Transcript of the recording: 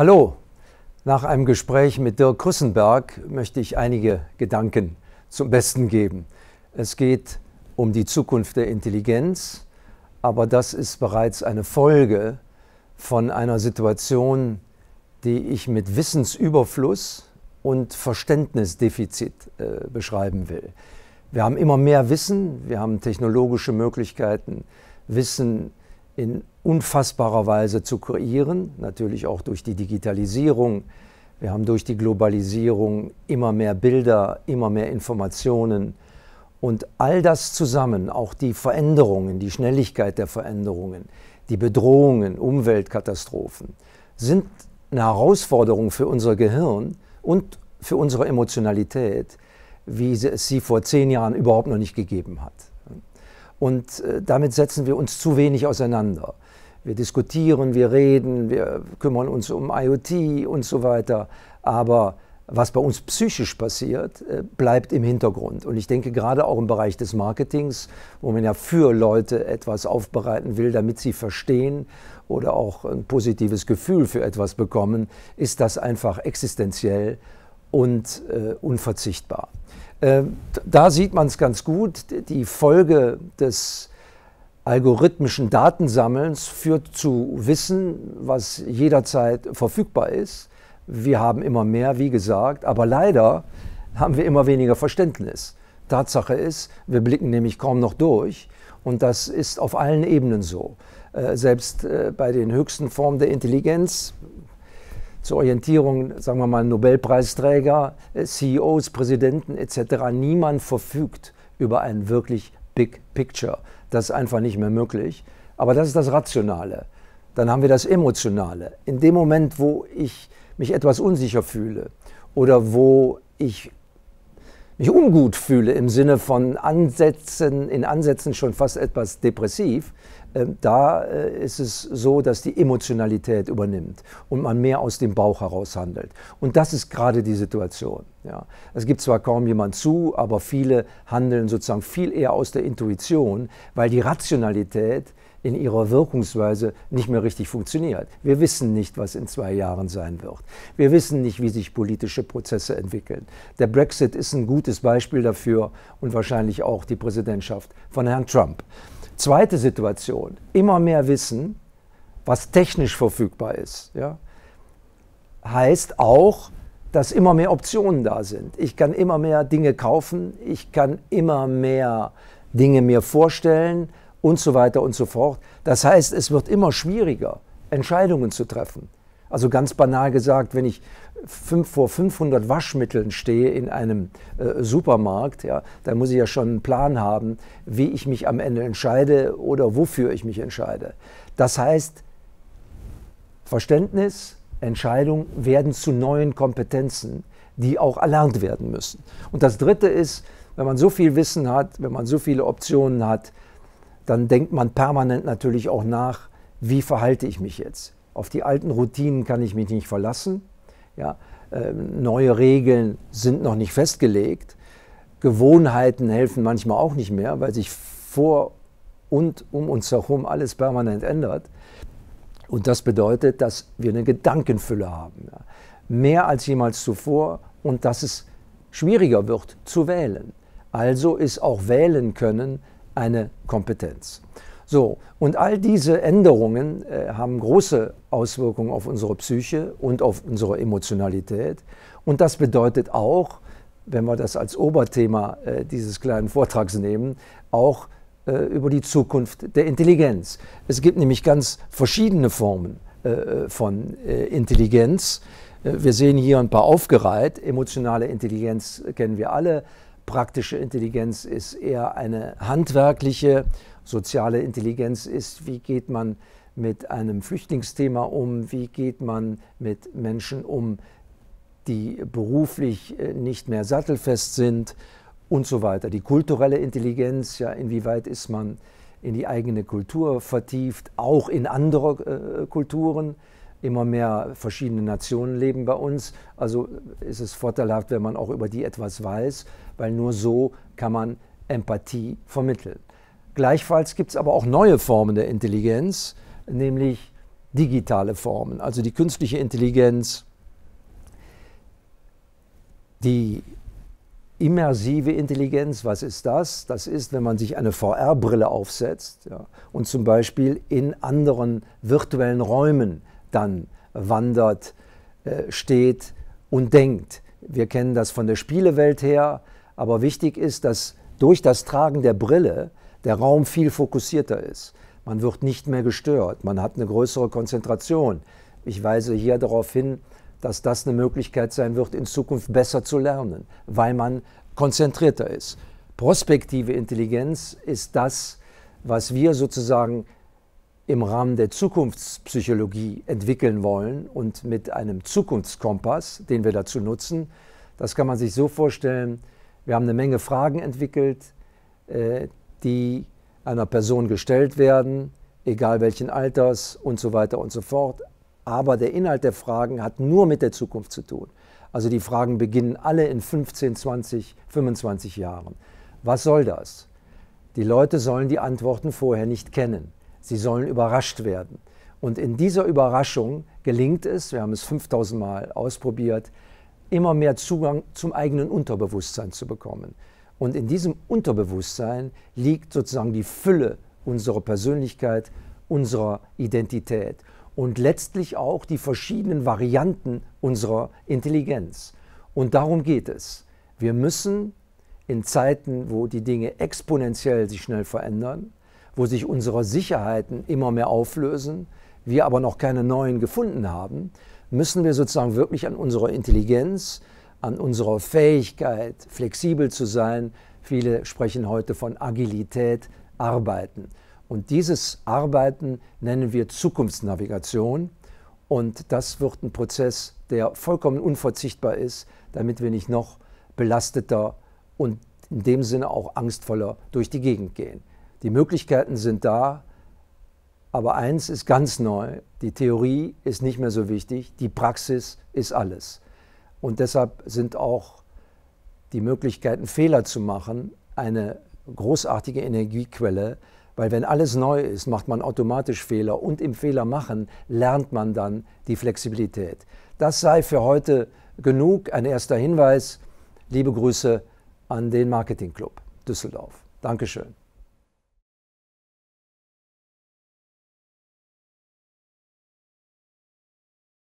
Hallo, nach einem Gespräch mit Dirk Krüssenberg möchte ich einige Gedanken zum Besten geben. Es geht um die Zukunft der Intelligenz, aber das ist bereits eine Folge von einer Situation, die ich mit Wissensüberfluss und Verständnisdefizit äh, beschreiben will. Wir haben immer mehr Wissen, wir haben technologische Möglichkeiten, Wissen in unfassbarer Weise zu kreieren, natürlich auch durch die Digitalisierung. Wir haben durch die Globalisierung immer mehr Bilder, immer mehr Informationen. Und all das zusammen, auch die Veränderungen, die Schnelligkeit der Veränderungen, die Bedrohungen, Umweltkatastrophen, sind eine Herausforderung für unser Gehirn und für unsere Emotionalität, wie es sie vor zehn Jahren überhaupt noch nicht gegeben hat. Und äh, damit setzen wir uns zu wenig auseinander. Wir diskutieren, wir reden, wir kümmern uns um IoT und so weiter. Aber was bei uns psychisch passiert, äh, bleibt im Hintergrund. Und ich denke gerade auch im Bereich des Marketings, wo man ja für Leute etwas aufbereiten will, damit sie verstehen oder auch ein positives Gefühl für etwas bekommen, ist das einfach existenziell und äh, unverzichtbar. Äh, da sieht man es ganz gut, die Folge des algorithmischen Datensammelns führt zu Wissen, was jederzeit verfügbar ist. Wir haben immer mehr, wie gesagt, aber leider haben wir immer weniger Verständnis. Tatsache ist, wir blicken nämlich kaum noch durch und das ist auf allen Ebenen so. Äh, selbst äh, bei den höchsten Formen der Intelligenz, zur Orientierung, sagen wir mal, Nobelpreisträger, äh, CEOs, Präsidenten etc. Niemand verfügt über ein wirklich Big Picture. Das ist einfach nicht mehr möglich. Aber das ist das Rationale. Dann haben wir das Emotionale. In dem Moment, wo ich mich etwas unsicher fühle oder wo ich mich ungut fühle im Sinne von Ansätzen, in Ansätzen schon fast etwas depressiv, ähm, da äh, ist es so, dass die Emotionalität übernimmt und man mehr aus dem Bauch heraus handelt. Und das ist gerade die Situation. Ja. Es gibt zwar kaum jemand zu, aber viele handeln sozusagen viel eher aus der Intuition, weil die Rationalität in ihrer Wirkungsweise nicht mehr richtig funktioniert. Wir wissen nicht, was in zwei Jahren sein wird. Wir wissen nicht, wie sich politische Prozesse entwickeln. Der Brexit ist ein gutes Beispiel dafür und wahrscheinlich auch die Präsidentschaft von Herrn Trump. Zweite Situation, immer mehr Wissen, was technisch verfügbar ist, ja, heißt auch, dass immer mehr Optionen da sind. Ich kann immer mehr Dinge kaufen, ich kann immer mehr Dinge mir vorstellen und so weiter und so fort. Das heißt, es wird immer schwieriger, Entscheidungen zu treffen. Also ganz banal gesagt, wenn ich fünf, vor 500 Waschmitteln stehe in einem äh, Supermarkt, ja, dann muss ich ja schon einen Plan haben, wie ich mich am Ende entscheide oder wofür ich mich entscheide. Das heißt, Verständnis, Entscheidung werden zu neuen Kompetenzen, die auch erlernt werden müssen. Und das Dritte ist, wenn man so viel Wissen hat, wenn man so viele Optionen hat, dann denkt man permanent natürlich auch nach, wie verhalte ich mich jetzt? Auf die alten Routinen kann ich mich nicht verlassen. Ja, äh, neue Regeln sind noch nicht festgelegt. Gewohnheiten helfen manchmal auch nicht mehr, weil sich vor und um uns herum alles permanent ändert. Und das bedeutet, dass wir eine Gedankenfülle haben. Ja. Mehr als jemals zuvor und dass es schwieriger wird zu wählen. Also ist auch wählen können eine Kompetenz. So, und all diese Änderungen äh, haben große Auswirkungen auf unsere Psyche und auf unsere Emotionalität. Und das bedeutet auch, wenn wir das als Oberthema äh, dieses kleinen Vortrags nehmen, auch äh, über die Zukunft der Intelligenz. Es gibt nämlich ganz verschiedene Formen äh, von äh, Intelligenz. Äh, wir sehen hier ein paar aufgereiht. Emotionale Intelligenz kennen wir alle praktische Intelligenz ist eher eine handwerkliche, soziale Intelligenz ist, wie geht man mit einem Flüchtlingsthema um, wie geht man mit Menschen um, die beruflich äh, nicht mehr sattelfest sind und so weiter. Die kulturelle Intelligenz, ja, inwieweit ist man in die eigene Kultur vertieft, auch in andere äh, Kulturen immer mehr verschiedene Nationen leben bei uns. Also ist es vorteilhaft, wenn man auch über die etwas weiß, weil nur so kann man Empathie vermitteln. Gleichfalls gibt es aber auch neue Formen der Intelligenz, nämlich digitale Formen, also die künstliche Intelligenz, die immersive Intelligenz, was ist das? Das ist, wenn man sich eine VR-Brille aufsetzt ja, und zum Beispiel in anderen virtuellen Räumen dann wandert, äh, steht und denkt. Wir kennen das von der Spielewelt her, aber wichtig ist, dass durch das Tragen der Brille der Raum viel fokussierter ist. Man wird nicht mehr gestört, man hat eine größere Konzentration. Ich weise hier darauf hin, dass das eine Möglichkeit sein wird, in Zukunft besser zu lernen, weil man konzentrierter ist. Prospektive Intelligenz ist das, was wir sozusagen im Rahmen der Zukunftspsychologie entwickeln wollen und mit einem Zukunftskompass, den wir dazu nutzen. Das kann man sich so vorstellen, wir haben eine Menge Fragen entwickelt, äh, die einer Person gestellt werden, egal welchen Alters und so weiter und so fort. Aber der Inhalt der Fragen hat nur mit der Zukunft zu tun. Also die Fragen beginnen alle in 15, 20, 25 Jahren. Was soll das? Die Leute sollen die Antworten vorher nicht kennen. Sie sollen überrascht werden. Und in dieser Überraschung gelingt es, wir haben es 5000 Mal ausprobiert, immer mehr Zugang zum eigenen Unterbewusstsein zu bekommen. Und in diesem Unterbewusstsein liegt sozusagen die Fülle unserer Persönlichkeit, unserer Identität und letztlich auch die verschiedenen Varianten unserer Intelligenz. Und darum geht es. Wir müssen in Zeiten, wo die Dinge exponentiell sich schnell verändern, wo sich unsere Sicherheiten immer mehr auflösen, wir aber noch keine neuen gefunden haben, müssen wir sozusagen wirklich an unserer Intelligenz, an unserer Fähigkeit, flexibel zu sein, viele sprechen heute von Agilität, arbeiten. Und dieses Arbeiten nennen wir Zukunftsnavigation. Und das wird ein Prozess, der vollkommen unverzichtbar ist, damit wir nicht noch belasteter und in dem Sinne auch angstvoller durch die Gegend gehen. Die Möglichkeiten sind da, aber eins ist ganz neu, die Theorie ist nicht mehr so wichtig, die Praxis ist alles. Und deshalb sind auch die Möglichkeiten, Fehler zu machen, eine großartige Energiequelle, weil wenn alles neu ist, macht man automatisch Fehler und im Fehler machen lernt man dann die Flexibilität. Das sei für heute genug, ein erster Hinweis. Liebe Grüße an den Marketing Club Düsseldorf. Dankeschön.